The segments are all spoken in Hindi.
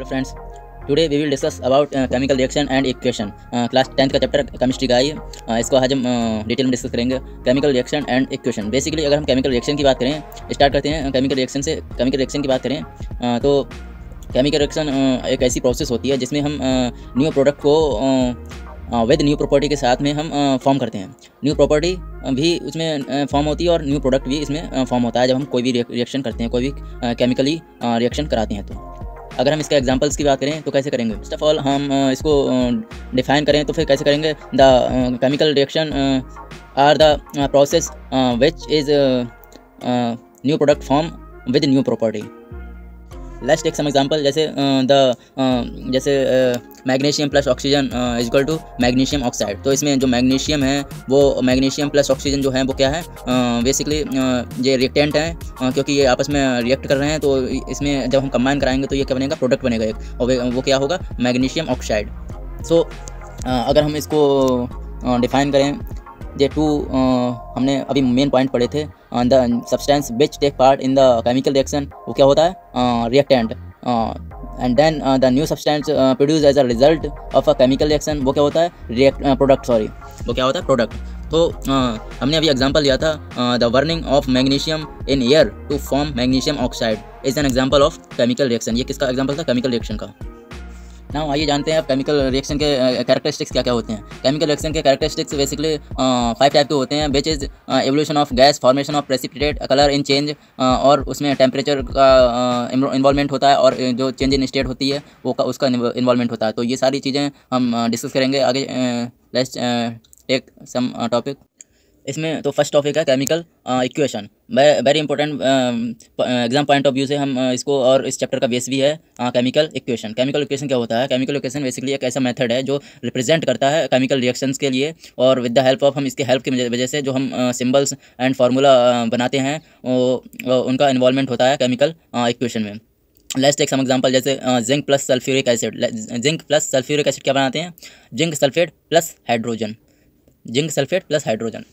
hello friends today we will discuss about chemical reaction and equation class tenth का चैप्टर केमिस्ट्री का आई uh, इसको आज हम डिटेल uh, में डिस्कस करेंगे chemical reaction and equation basically अगर हम केमिकल रिएक्शन की बात करें स्टार्ट करते हैं केमिकल रिएक्शन से केमिकल रिएक्शन की बात करें uh, तो केमिकल रिएक्शन uh, एक ऐसी प्रोसेस होती है जिसमें हम न्यू uh, प्रोडक्ट को विद न्यू प्रॉपर्टी के साथ में हम फॉर्म करते हैं न्यू प्रॉपर्टी भी उसमें फॉर्म होती है और न्यू प्रोडक्ट भी इसमें फॉर्म होता है जब हम कोई भी रिएक्शन करते हैं कोई भी केमिकली रिएक्शन कराते हैं तो अगर हम इसके एग्जाम्पल्स की बात करें तो कैसे करेंगे फर्स्ट ऑफ ऑल हम इसको डिफाइन करें तो फिर कैसे करेंगे the chemical reaction are the process which is new product form with new property let's take some example जैसे द जैसे magnesium plus oxygen is equal to magnesium oxide तो इसमें जो मैग्नीशियम है वो मैग्नीशियम प्लस ऑक्सीजन जो है वो क्या है बेसिकली ये रिएक्टेंट है क्योंकि ये आपस में रिएक्ट कर रहे हैं तो इसमें जब हम कंबाइन कराएंगे तो ये क्या बनेगा प्रोडक्ट बनेगा एक और वो क्या होगा मैग्नीशियम ऑक्साइड सो अगर हम इसको डिफाइन करें ये टू हमने अभी मेन पॉइंट पढ़े थे the substance which take part in the chemical reaction वो क्या होता है reactant and then the new substance produce as a result of a chemical reaction वो क्या होता है रिएक्ट प्रोडक्ट सॉरी वो क्या होता है प्रोडक्ट तो uh, हमने अभी एग्जाम्पल लिया था the burning of magnesium in air to form magnesium oxide is an example of chemical reaction ये किसका एग्जाम्पल था केमिकल रिएक्शन का ना आइए जानते हैं आप केमिकल रिएक्शन के कैरेक्टरिस्टिक्स क्या क्या होते हैं केमिकल रिएक्शन के कैरेक्टरिस्टिक्स बेसिकली फाइव टाइप के होते हैं which is evolution of gas formation of precipitate colour in change और उसमें टेम्परेचर का इन्वॉलमेंट होता है और जो चेंज इन स्टेट होती है वो का, उसका इन्वॉलमेंट होता है तो ये सारी चीज़ें हम डिस्कस करेंगे आगे लेट्स टेक सम टॉपिक इसमें तो फर्स्ट टॉपिक है chemical equation very important exam point of view से हम uh, इसको और इस चैप्टर का बेस भी है केमिकल इक्वेशन केमिकल इक्वेशन क्या होता है केमिकल इक्वेशन बेसिकली एक ऐसा मेथड है जो रिप्रेजेंट करता है केमिकल रिएक्शंस के लिए और विद द हेल्प ऑफ हम इसके हेल्प की वजह से जो हम सिम्बल्स एंड फार्मूला बनाते हैं उनका इन्वॉल्वमेंट होता है केमिकल इक्वेशन uh, में लेट्स एक सम एग्जांपल जैसे zinc plus sulphuric acid zinc plus sulphuric acid क्या बनाते हैं zinc sulphate plus hydrogen zinc sulphate plus hydrogen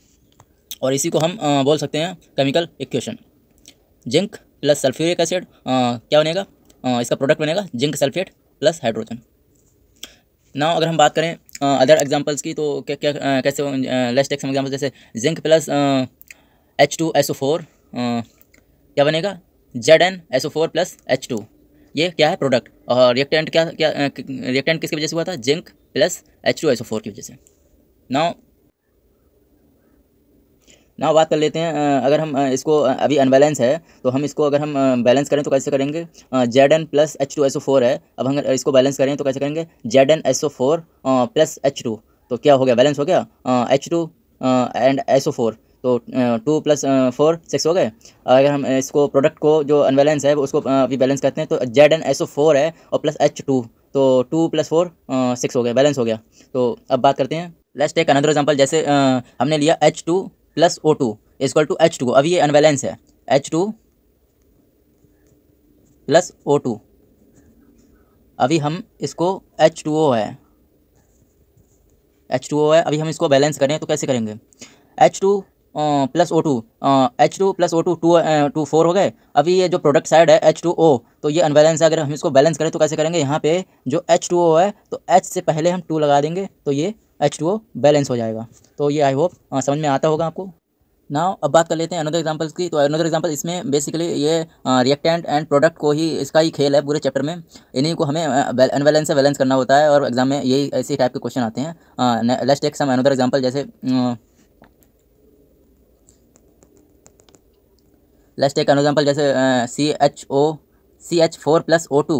और इसी को हम बोल सकते हैं chemical equation zinc plus sulphuric acid क्या बनेगा इसका प्रोडक्ट बनेगा जिंक सल्फेट प्लस हाइड्रोजन ना अगर हम बात करें अदर एग्जांपल्स की तो क्या क्या कैसे लेस्ट एक्सम एग्जाम्पल जैसे zinc plus H two S O four क्या बनेगा Z N S O four plus H two ये क्या है प्रोडक्ट और रिएक्टेंट क्या क्या रिएक्टेंट किसकी वजह से हुआ था zinc plus H two S O four की वजह से ना ना बात कर लेते हैं अगर हम इसको अभी अनबैलेंस है तो हम इसको अगर हम बैलेंस करें तो कैसे करेंगे Z N plus H two S O four है अब हम इसको बैलेंस करें तो कैसे करेंगे Z N S O four plus H two तो क्या हो गया बैलेंस हो गया H two and S O four तो टू प्लस फोर सिक्स हो गए अगर हम इसको प्रोडक्ट को जो अनबैलेंस है उसको अभी बैलेंस करते हैं तो Z N S O four है और प्लस एच टू तो टू प्लस फोर सिक्स हो गया बैलेंस हो गया तो अब बात करते हैं लेट्स टेक अनदर एग्जांपल जैसे आ, हमने लिया H two plus O two is equal to H two अभी ये अनबैलेंस है H two plus O two अभी हम इसको एच टू ओ है एच टू ओ है अभी हम इसको बैलेंस करें तो कैसे करेंगे H two plus O two H two plus O two two two four हो गए अभी ये जो प्रोडक्ट साइड है एच टू ओ तो ये अनबैलेंस है अगर हम इसको बैलेंस करें तो कैसे करेंगे यहाँ पे जो एच टू ओ है तो एच से पहले हम टू लगा देंगे तो ये एच टू ओ बैलेंस हो जाएगा तो ये आई होप समझ में आता होगा आपको ना अब बात कर लेते हैं अनदर एग्जांपल्स की तो अनदर एग्जांपल इसमें बेसिकली ये रिएक्टेंट एंड प्रोडक्ट को ही इसका ही खेल है पूरे चैप्टर में इन्हीं को हमें अनबैलेंस से बैलेंस करना होता है और एग्जाम में यही ऐसे टाइप के क्वेश्चन आते हैं let's take some another example जैसे uh, लेस्ट एक एग्जाम्पल जैसे C H O C H four plus O two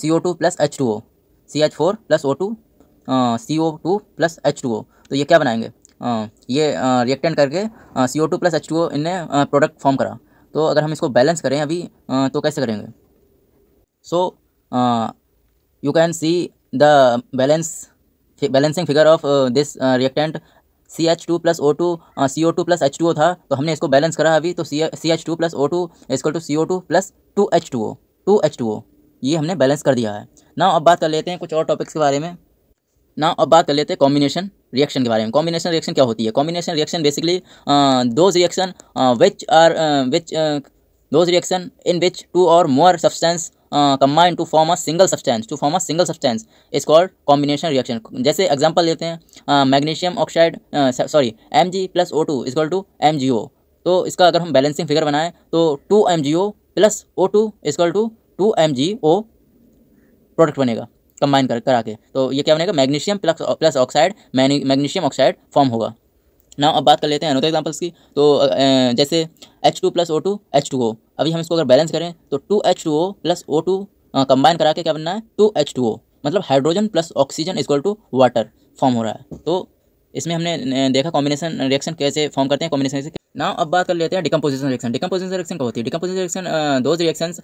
C O two plus H two O C H four plus O two C O two plus H two O तो ये क्या बनाएंगे uh, ये रिएक्टेंट uh, करके C O two plus H two O इन्हें प्रोडक्ट फॉर्म करा तो अगर हम इसको बैलेंस करें अभी uh, तो कैसे करेंगे so you can see the balance balancing figure of this reactant C H two plus O two C O two plus H two O था तो हमने इसको बैलेंस करा अभी तो C H two plus O two इसको two C O two plus two H two O two H two O ये हमने बैलेंस कर दिया है ना अब बात कर लेते हैं कुछ और टॉपिक्स के बारे में ना अब बात कर लेते हैं कॉम्बिनेशन रिएक्शन के बारे में कॉम्बिनेशन रिएक्शन क्या होती है combination reaction basically those reaction which are which those reaction in which two or more substance combine to form a single substance to form a single substance is called combination reaction जैसे एग्जांपल लेते हैं magnesium oxide sorry M G plus O two equal two M G O तो इसका अगर हम बैलेंसिंग फिगर बनाएं तो two M G O plus O two equal two to M G O product बनेगा कंबाइन कर करा के तो ये क्या बनेगा magnesium plus plus oxide magnesium oxide form होगा ना अब बात कर लेते हैं अनोदर एग्जाम्पल्स की तो जैसे H two plus O two H two O अभी हम इसको अगर बैलेंस करें तो two H two O plus O two combine करा के क्या बनना है टू एच टू ओ मतलब hydrogen plus oxygen equal to water form हो रहा है तो इसमें हमने देखा कॉम्बिनेशन रिएक्शन कैसे फॉर्म करते हैं कॉम्बिनेशन से ना अब बात कर लेते हैं डिकम्पोजिशन रिएक्शन डिकम्पोजिशन रिएक्शन क्या होती है decomposition reaction those reaction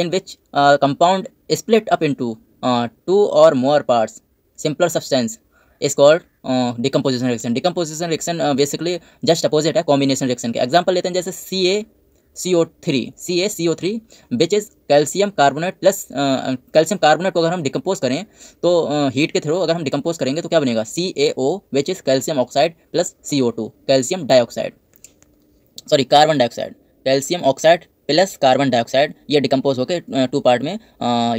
in which compound split up into two or more parts simpler substance is called decomposition reaction decomposition reaction basically just opposite है कॉम्बिनेशन रिएक्शन के एग्जाम्पल लेते हैं जैसे C A C O three C A C O three which is calcium carbonate plus calcium carbonate को अगर हम डिकम्पोज करें तो हीट के थ्रू अगर हम डिकम्पोज करेंगे तो क्या बनेगा C A O which is calcium oxide plus C O two calcium dioxide sorry carbon dioxide calcium oxide plus carbon dioxide ये डिकम्पोज होकर टू पार्ट में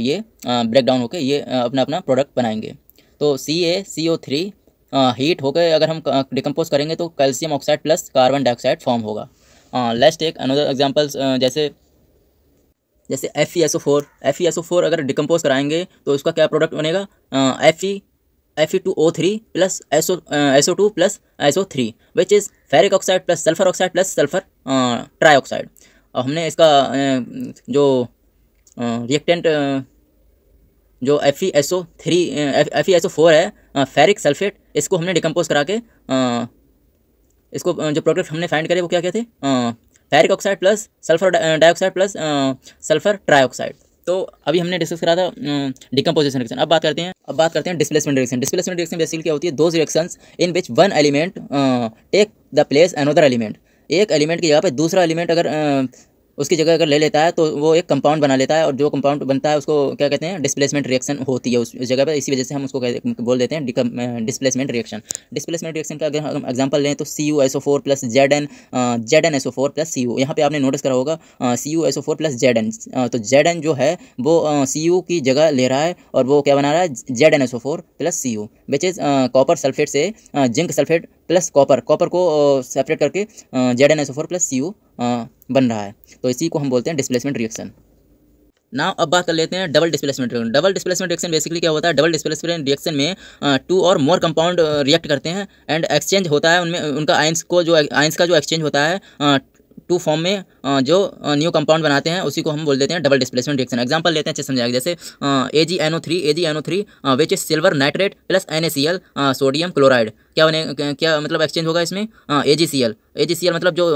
ये ब्रेक डाउन होकर ये अपना अपना प्रोडक्ट बनाएंगे तो सी A C O three heat होकर अगर हम डिकम्पोज करेंगे तो calcium oxide plus carbon dioxide form होगा लेस्ट एक अनदर एग्जाम्पल्स जैसे जैसे F E S O four F E S O four अगर डिकम्पोज कराएंगे तो उसका क्या प्रोडक्ट बनेगा F E F E two O three plus S O S O two plus S O three which is ferric oxide plus sulphur oxide plus sulphur trioxide और हमने इसका जो रिएक्टेंट जो F E S O three F E S O four है फेरिक uh, सल्फेट इसको हमने डिकम्पोज करा के आ, इसको uh, जो प्रोडक्ट हमने फाइंड करे वो क्या क्या थे ferric oxide plus sulphur dioxide plus sulphur trioxide तो अभी हमने डिस्कस करा था डिकम्पोजिशन uh, रिएक्शन अब बात करते हैं अब बात करते हैं displacement reaction displacement reaction basically क्या होती है दो reaction in which one element take the place another element एक एलिमेंट की जगह पर दूसरा एलिमेंट अगर उसकी जगह अगर ले लेता है तो वो एक कंपाउंड बना लेता है और जो कंपाउंड बनता है उसको क्या कहते हैं डिस्प्लेसमेंट रिएक्शन होती है उस जगह पर इसी वजह से हम उसको बोल देते हैं डिस्प्लेसमेंट रिएक्शन डिस्प्लेसमेंट रिएक्शन का अगर हम एग्जाम्पल लें तो C U S O four plus Z N Z N S O four plus C U यहाँ पर आपने नोटिस करा होगा C U S O four plus Z N तो जेड एन जो है वो सी यू की जगह ले रहा है और वो क्या बना रहा है Z N S O four plus C U which is copper sulphate से zinc sulphate plus copper copper को सेपरेट करके Z N S O four plus C U बन रहा है तो इसी को हम बोलते हैं डिस्प्लेसमेंट रिएक्शन ना अब बात कर लेते हैं double displacement reaction double displacement reaction basically क्या होता है डबल डिस्प्लेसमेंट रिएक्शन में two or more compound react करते हैं एंड एक्सचेंज होता है उनमें उनका आइंस को जो आइंस का जो एक्सचेंज होता है टू फॉर्म में जो न्यू कंपाउंड बनाते हैं उसी को हम बोल देते हैं डबल डिस्प्लेसमेंट रिएक्शन एग्जाम्पल लेते हैं अच्छे समझाएंगे जैसे A G N O three A G N O three which is silver nitrate plus N A C L sodium chloride क्या बने क्या मतलब एक्सचेंज होगा इसमें ए G C L A G C L मतलब जो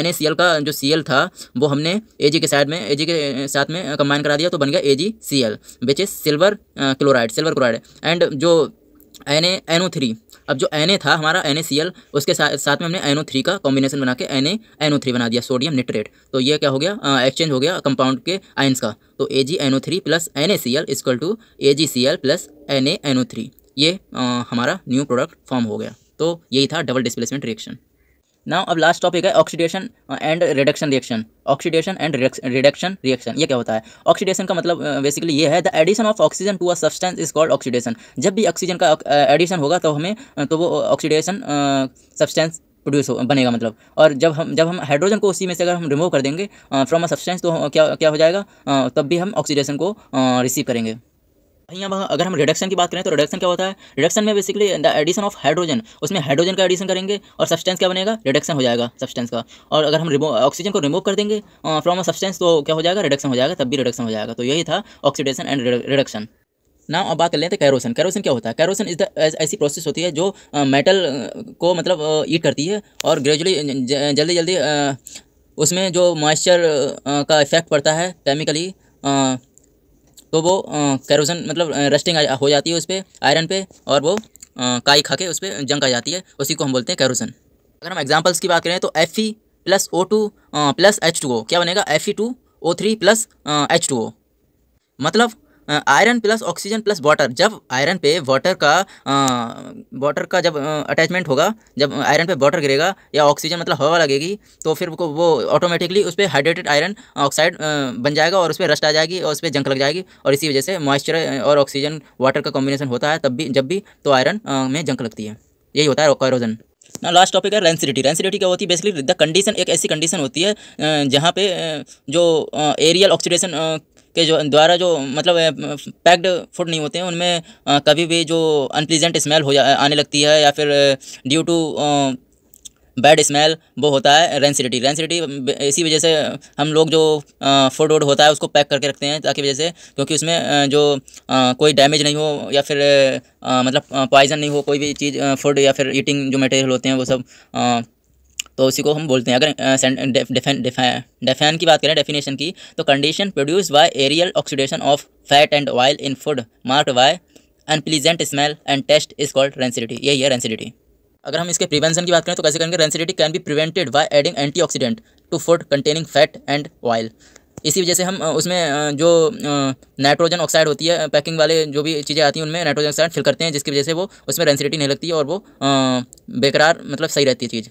एन ए सी एल का जो सी एल था वो हमने ए जी के साइड में ए जी के साथ में कंबाइन करा दिया तो बन गया A G C L which is silver chloride silver chloride and जो N A N O three अब जो एन ए था हमारा एन ए सी एल उसके साथ साथ में हमने एन ओ थ्री का कॉम्बिनेशन बना के N A N O three बना दिया सोडियम निट्रेट तो ये क्या हो गया एक्सचेंज हो गया कंपाउंड के आयन्स का तो A G N O three plus N A C L is equal to A G C L plus N A N O three ये आ, हमारा न्यू प्रोडक्ट फॉर्म हो गया तो यही था डबल डिस्प्लेसमेंट रिएक्शन नाउ अब लास्ट टॉपिक है oxidation and reduction reaction oxidation and reduction reaction ये क्या होता है ऑक्सीडेशन का मतलब बेसिकली uh, ये है the addition of oxygen to a substance is called oxidation जब भी ऑक्सीजन का एडिशन uh, होगा तो हमें uh, तो वो ऑक्सीडेशन सब्सटेंस प्रोड्यूस हो बनेगा मतलब और जब हम जब हम हाइड्रोजन को उसी में से अगर हम रिमूव कर देंगे फ्रॉम अ सब्सटेंस तो क्या क्या हो जाएगा तब भी हम ऑक्सीडेशन को रिसीव करेंगे यहाँ अगर हम रिडक्शन की बात करें तो रिडक्शन क्या होता है रिडक्शन में basically the addition of hydrogen उसमें हाइड्रोजन का एडिशन करेंगे और सब्सटेंस क्या बनेगा रिडक्शन हो जाएगा सब्सटेंस का और अगर हम ऑक्सीजन को रिमूव कर देंगे फ्रॉम अ सब्सटेंस तो क्या हो जाएगा रिडक्शन हो जाएगा तब भी रिडक्शन हो जाएगा तो यही था ऑक्सीडेशन एंड रिडक्शन ना अब बात कर लेते हैं कैरोसन कैरोसन क्या होता है कैरोसन इज द ऐसी प्रोसेस होती है जो मेटल को मतलब ईट करती है और ग्रेजुअली जल्दी जल्दी उसमें जो मॉइस्चर का इफेक्ट पड़ता है केमिकली तो वो कैरोसन मतलब रस्टिंग हो जाती है उस पर आयरन पे और वो काई खा के उस पर जंग आ जाती है उसी को हम बोलते हैं कैरोसन अगर हम एग्जाम्पल्स की बात करें तो F E plus O two plus H two O क्या बनेगा F E two O three plus H two O मतलब iron plus oxygen plus water जब आयरन पे वाटर का वाटर का जब अटैचमेंट होगा जब आयरन पे वाटर गिरेगा या ऑक्सीजन मतलब हवा लगेगी तो फिर वो वो ऑटोमेटिकली उस पर हाइड्रेटेड आयरन ऑक्साइड बन जाएगा और उस पर रस्ट आ जाएगी और उस पर जंक लग जाएगी और इसी वजह से मॉइस्चर और ऑक्सीजन वाटर का कॉम्बिनेशन होता है तब भी जब भी तो आयरन में जंक लगती है यही होता है कॉरोजन ना लास्ट टॉपिक है रेंसिडिटी रेंसिडिटी क्या होती है बेसिकली द कंडीशन एक ऐसी कंडीशन होती है जहाँ पे जो एरियल ऑक्सीडेशन के जो द्वारा जो मतलब पैक्ड फूड नहीं होते हैं उनमें कभी भी जो अनप्लीजेंट स्मेल हो जा आने लगती है या फिर ड्यू टू बैड स्मेल वो होता है रेंसिडिटी रेंसिडिटी इसी वजह से हम लोग जो फूड वूड होता है उसको पैक करके रखते हैं ताकि वजह से क्योंकि उसमें जो कोई डैमेज नहीं हो या फिर मतलब पॉइजन नहीं हो कोई भी चीज़ फूड या फिर ईटिंग जो मटेरियल होते हैं वो सब आ, तो उसी को हम बोलते हैं अगर डेफेन की बात करें डेफिनेशन की तो condition produce by aerial oxidation of fat and oil in food marked by unpleasant smell and taste is called rancidity यही है रेंसिडिटी अगर हम इसके प्रिवेंशन की बात करें तो कैसे करेंगे rancidity can be prevented by adding oxidant to food containing fat and oil इसी वजह से हम उसमें जो नाइट्रोजन ऑक्साइड होती है पैकिंग वाले जो भी चीज़ें आती हैं उनमें नाइट्रोजन ऑक्साइड फिल करते हैं जिसकी वजह से वो उसमें रेंसिडिटी नहीं लगती और वो बेकरार मतलब सही रहती है चीज़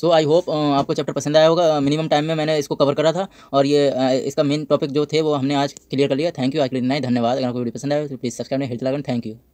सो आई होप आपको चैप्टर पसंद आया होगा मिनिमम टाइम में मैंने इसको कवर करा था और ये uh, इसका मेन टॉपिक जो थे वो हमने आज क्लियर कर लिया थैंक यू आज के लिए इतना धन्यवाद अगर आपको वीडियो पसंद आया तो प्लीज़ सब्सक्राइब नहीं हेल्थ लागन थैंक यू